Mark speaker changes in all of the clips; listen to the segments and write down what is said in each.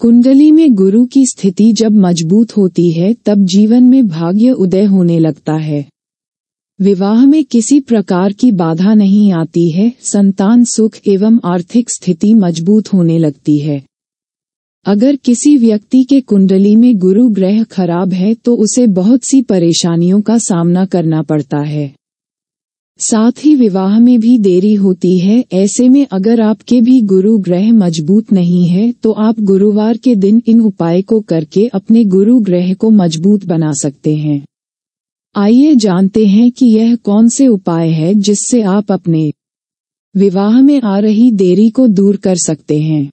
Speaker 1: कुंडली में गुरु की स्थिति जब मजबूत होती है तब जीवन में भाग्य उदय होने लगता है विवाह में किसी प्रकार की बाधा नहीं आती है संतान सुख एवं आर्थिक स्थिति मजबूत होने लगती है अगर किसी व्यक्ति के कुंडली में गुरु ग्रह खराब है तो उसे बहुत सी परेशानियों का सामना करना पड़ता है साथ ही विवाह में भी देरी होती है ऐसे में अगर आपके भी गुरु ग्रह मजबूत नहीं है तो आप गुरुवार के दिन इन उपाय को करके अपने गुरु ग्रह को मजबूत बना सकते हैं आइए जानते हैं कि यह कौन से उपाय है जिससे आप अपने विवाह में आ रही देरी को दूर कर सकते हैं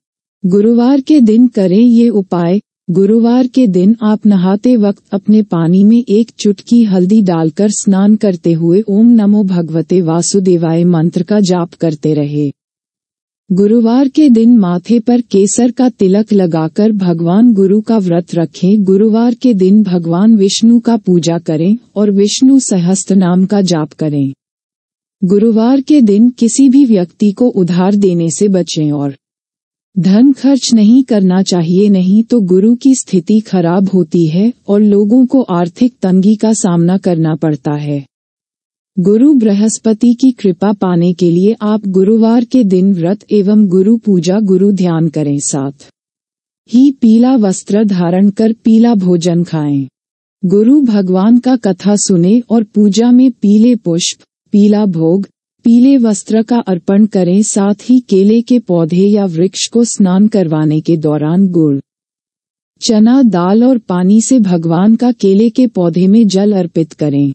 Speaker 1: गुरुवार के दिन करें ये उपाय गुरुवार के दिन आप नहाते वक्त अपने पानी में एक चुटकी हल्दी डालकर स्नान करते हुए ओम नमो भगवते वासुदेवाय मंत्र का जाप करते रहे गुरुवार के दिन माथे पर केसर का तिलक लगाकर भगवान गुरु का व्रत रखें गुरुवार के दिन भगवान विष्णु का पूजा करें और विष्णु सहस्त्र नाम का जाप करें गुरुवार के दिन किसी भी व्यक्ति को उधार देने से बचें और धन खर्च नहीं करना चाहिए नहीं तो गुरु की स्थिति खराब होती है और लोगों को आर्थिक तंगी का सामना करना पड़ता है गुरु बृहस्पति की कृपा पाने के लिए आप गुरुवार के दिन व्रत एवं गुरु पूजा गुरु ध्यान करें साथ ही पीला वस्त्र धारण कर पीला भोजन खाएं। गुरु भगवान का कथा सुने और पूजा में पीले पुष्प पीला भोग पीले वस्त्र का अर्पण करें साथ ही केले के पौधे या वृक्ष को स्नान करवाने के दौरान गुड़ चना दाल और पानी से भगवान का केले के पौधे में जल अर्पित करें